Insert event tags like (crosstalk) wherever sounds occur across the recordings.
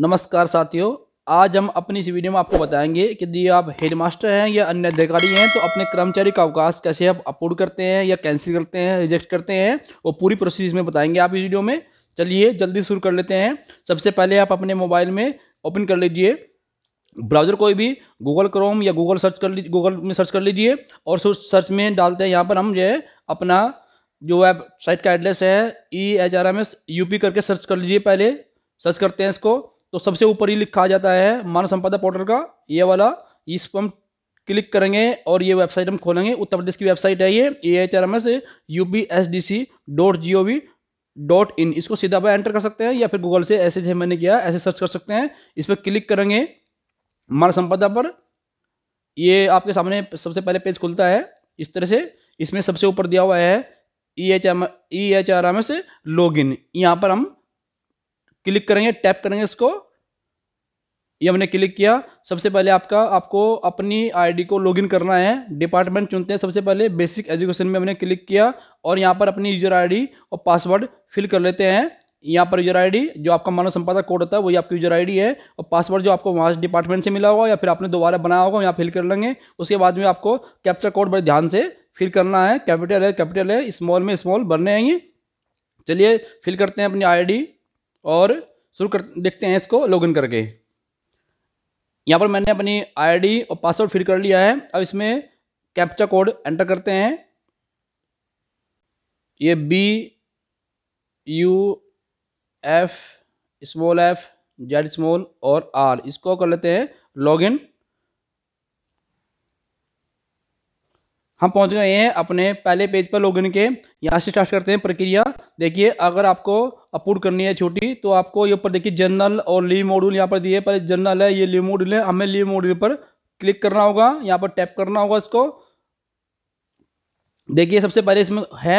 नमस्कार साथियों आज हम अपनी इस वीडियो में आपको बताएंगे कि यदि आप हेडमास्टर हैं या अन्य अधिकारी हैं तो अपने कर्मचारी का अवकाश कैसे आप अपलोड करते हैं या कैंसिल करते हैं रिजेक्ट करते हैं वो पूरी प्रोसेस में बताएंगे आप इस वीडियो में चलिए जल्दी शुरू कर लेते हैं सबसे पहले आप अपने मोबाइल में ओपन कर लीजिए ब्राउज़र कोई भी गूगल क्रोम या गूगल सर्च कर लीजिए गूगल में सर्च कर लीजिए और सर्च में डालते हैं यहाँ पर हम जो है अपना जो वेबसाइट का एड्रेस है E H R M S U P करके सर्च कर लीजिए पहले सर्च करते हैं इसको तो सबसे ऊपर ही लिखा जाता है मानव संपदा पोर्टल का ये वाला इस पर हम क्लिक करेंगे और ये वेबसाइट हम खोलेंगे उत्तर प्रदेश की वेबसाइट है ये A H R M S U P S D C dot G O V dot in इसको सीधा भाई एंटर कर सकते हैं या फिर गूगल से ऐसे जैसे मैंने किया ऐसे सर्च कर सकते हैं इस पर क्लिक करेंगे मानव संपदा पर ये आपके सामने सबसे पहले पेज खुलता है इस तरह से इसमें सबसे ऊपर दिया हुआ है E H M E H R M S log in यहाँ पर हम क्लिक करेंगे टैप करेंगे इसको ये हमने क्लिक किया सबसे पहले आपका आपको अपनी आईडी को लॉगिन करना है डिपार्टमेंट चुनते हैं सबसे पहले बेसिक एजुकेशन में हमने क्लिक किया और यहाँ पर अपनी यूजर आईडी और पासवर्ड फिल कर लेते हैं यहाँ पर यूजर आईडी जो आपका मानव संपादक कोड होता है वही आपकी यूजर आईडी है और पासवर्ड जो आपको वहाँ से डिपार्टमेंट से मिला होगा या फिर आपने दोबारा बनाया होगा यहाँ फिल कर लेंगे उसके बाद में आपको कैप्चर कोड बड़े ध्यान से फिल करना है कैपिटल है कैपिटल है स्मॉल में स्मॉल बनने हैं ये चलिए फिल करते हैं अपनी आई और शुरू कर देखते हैं इसको लॉगिन करके यहाँ पर मैंने अपनी आईडी और पासवर्ड फिर कर लिया है अब इसमें कैप्चा कोड एंटर करते हैं ये B U F small F Z small और आर इसको कर लेते हैं लॉगिन हम पहुंच गए हैं अपने पहले पेज पर लॉगिन के यहाँ से स्टार्ट करते हैं प्रक्रिया देखिए अगर आपको अपलोड करनी है छोटी तो आपको ये ऊपर देखिए जनरल और लीव मॉड्यूल यहाँ पर दिए पहले जनरल है ये लीव मॉड्यूल है हमें लीव मॉड्यूल पर क्लिक करना होगा यहाँ पर टैप करना होगा इसको देखिए सबसे पहले इसमें है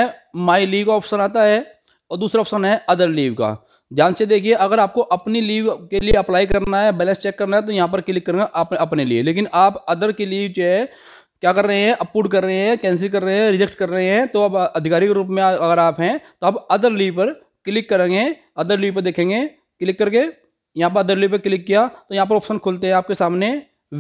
माई लीव का ऑप्शन आता है और दूसरा ऑप्शन है अदर लीव का ध्यान से देखिए अगर आपको अपनी लीव के लिए अप्लाई करना है बैलेंस चेक करना है तो यहाँ पर क्लिक करना अपने लिए लेकिन आप अदर की लीव जो है क्या कर रहे हैं अपूड कर रहे हैं कैंसिल कर रहे हैं रिजेक्ट कर रहे हैं तो अब अधिकारी के रूप में अगर आप हैं तो आप अदर लीव पर क्लिक करेंगे अदर लीव पर देखेंगे क्लिक करके यहाँ पर अदर लीव पर क्लिक किया तो यहाँ पर ऑप्शन खुलते हैं आपके सामने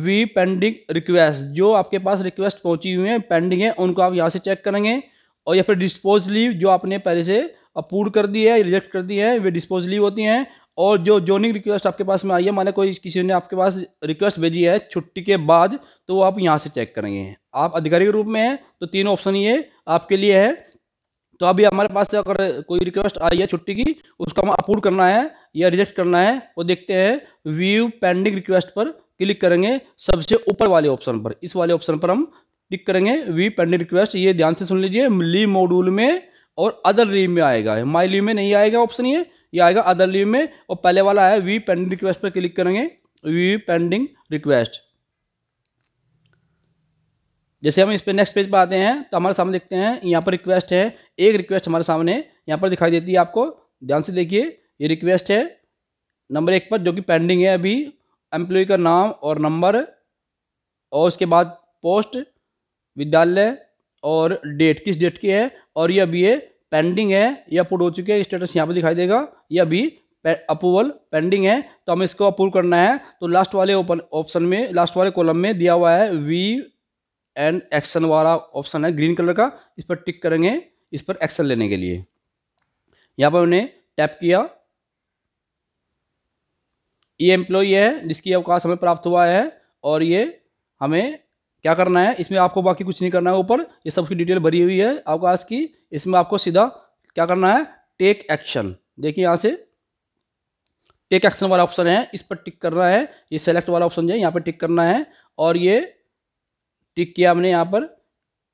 वी पेंडिंग रिक्वेस्ट जो आपके पास रिक्वेस्ट पहुंची हुई है पेंडिंग है उनको आप यहाँ से चेक करेंगे और या फिर डिस्पोज लीव जो आपने पहले से अपूड कर दी है रिजेक्ट कर दी है वे डिस्पोज लीव होती हैं और जो जॉइनिंग रिक्वेस्ट आपके पास में आई है माने कोई किसी ने आपके पास रिक्वेस्ट भेजी है छुट्टी के बाद तो वो आप यहाँ से चेक करेंगे आप अधिकारी के रूप में हैं तो तीन ऑप्शन ये आपके लिए है तो अभी हमारे पास अगर कोई रिक्वेस्ट आई है छुट्टी की उसको हम अप्रूव करना है या रिजेक्ट करना है वो देखते हैं व्यू पेंडिंग रिक्वेस्ट पर क्लिक करेंगे सबसे ऊपर वाले ऑप्शन पर इस वाले ऑप्शन पर हम क्लिक करेंगे वी पेंडिंग रिक्वेस्ट ये ध्यान से सुन लीजिए ली मॉड्यूल में और अदर लीव में आएगा माई लीव में नहीं आएगा ऑप्शन ये ये आएगा अदर लीव में और पहले वाला है वी पेंडिंग रिक्वेस्ट पर क्लिक करेंगे वी पेंडिंग रिक्वेस्ट जैसे हम इस पर नेक्स्ट पेज पर आते हैं तो हमारे सामने देखते हैं यहाँ पर रिक्वेस्ट है एक रिक्वेस्ट हमारे सामने यहाँ पर दिखाई देती है आपको ध्यान से देखिए ये रिक्वेस्ट है नंबर एक पर जो कि पेंडिंग है अभी एम्प्लॉय का नाम और नंबर और उसके बाद पोस्ट विद्यालय और डेट किस डेट की है और ये अभी ये पेंडिंग है ये अप्रूव हो चुकी है स्टेटस यहाँ पर दिखाई देगा ये अभी अप्रूवल पेंडिंग है तो हमें इसको अप्रूव करना है तो लास्ट वाले ओपन ऑप्शन में लास्ट वाले कॉलम में दिया हुआ है वी एंड एक्शन वाला ऑप्शन है ग्रीन कलर का इस पर टिक करेंगे इस पर एक्शन लेने के लिए यहाँ पर हमने टैप किया ये एम्प्लॉय है जिसकी अवकाश हमें प्राप्त हुआ है और ये हमें क्या करना है इसमें आपको बाकी कुछ नहीं करना है ऊपर ये सब की डिटेल भरी हुई है आपको आज की इसमें आपको सीधा क्या करना है टेक एक्शन देखिए यहाँ से टेक एक्शन वाला ऑप्शन है इस पर टिक करना है ये सेलेक्ट वाला ऑप्शन है यहाँ पर टिक करना है और ये टिक किया हमने यहाँ पर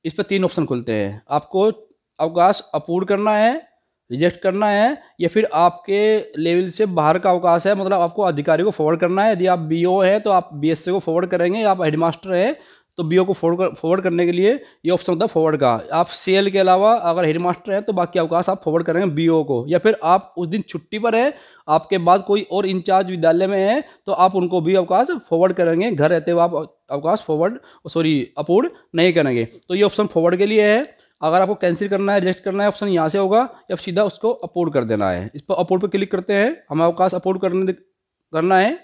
इस पर तीन ऑप्शन खुलते हैं आपको अवकाश अपूर्ण करना है रिजेक्ट करना है या फिर आपके लेवल से बाहर का अवकाश है मतलब आपको अधिकारी को फॉरवर्ड करना है यदि आप बीओ हैं तो आप बीएससी को फॉरवर्ड करेंगे आप हेडमास्टर हैं तो बी ओ को फॉरवर्ड फॉरवर्ड करने के लिए ये ऑप्शन होता है फॉरवर्ड का आप सेल के अलावा अगर हेड मास्टर हैं तो बाकी अवकाश आप फॉरवर्ड करेंगे बी ओ को या फिर आप उस दिन छुट्टी पर हैं आपके बाद कोई और इंचार्ज विद्यालय में है तो आप उनको भी अवकाश फॉरवर्ड करेंगे घर रहते हुए आप अवकाश फॉरवर्ड सॉरी अपोर्ड नहीं करेंगे तो ये ऑप्शन फॉरवर्ड के लिए है अगर आपको कैंसिल करना है रिजेक्ट करना है ऑप्शन यहाँ से होगा या सीधा उसको अपोर्ड कर देना है इस पर अपोर्ड पर क्लिक करते हैं हमें अवकाश अपोर्ड करने करना है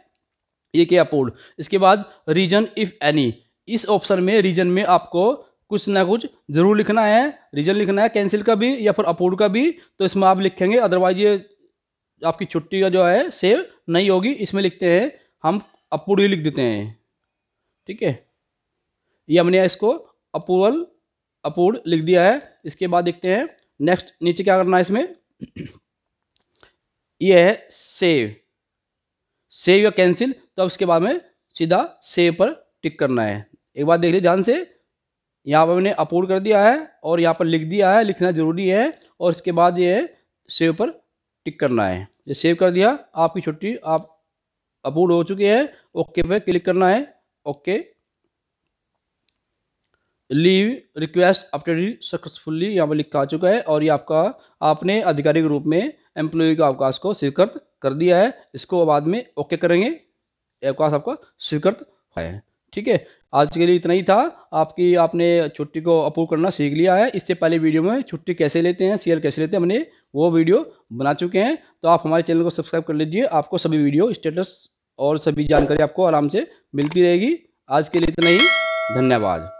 ये क्या अपोर्ड इसके बाद रीजन इफ़ एनी इस ऑप्शन में रीजन में आपको कुछ ना कुछ जरूर लिखना है रीजन लिखना है कैंसिल का भी या फिर अपूर्व का भी तो इसमें आप लिखेंगे अदरवाइज ये आपकी छुट्टी का जो है सेव नहीं होगी इसमें लिखते हैं हम अपूर्व ही लिख देते हैं ठीक है ये हमने इसको अपूर्वल अपूर्व लिख दिया है इसके बाद देखते हैं नेक्स्ट नीचे क्या करना है इसमें (clears throat) ये है सेव सेव या कैंसिल तो अब इसके बाद में सीधा सेव पर टिक करना है एक बात देख लीजिए ध्यान से यहाँ पर मैंने अपूर्ण कर दिया है और यहाँ पर लिख दिया है लिखना ज़रूरी है और इसके बाद ये सेव पर टिक करना है ये सेव कर दिया आपकी छुट्टी आप अपूर्ण हो चुकी है ओके पर क्लिक करना है okay leave request update successfully यहाँ पर लिखा आ चुका है और ये आपका आपने आधिकारिक रूप में एम्प्लॉय का अवकाश को स्वीकृत कर दिया है इसको बाद में ओके करेंगे अवकाश आपका स्वीकृत है ठीक है आज के लिए इतना ही था आपकी आपने छुट्टी को अप्रूव करना सीख लिया है इससे पहले वीडियो में छुट्टी कैसे लेते हैं सीएल कैसे लेते हैं हमने वो वीडियो बना चुके हैं तो आप हमारे चैनल को सब्सक्राइब कर लीजिए आपको सभी वीडियो स्टेटस और सभी जानकारी आपको आराम से मिलती रहेगी आज के लिए इतना ही धन्यवाद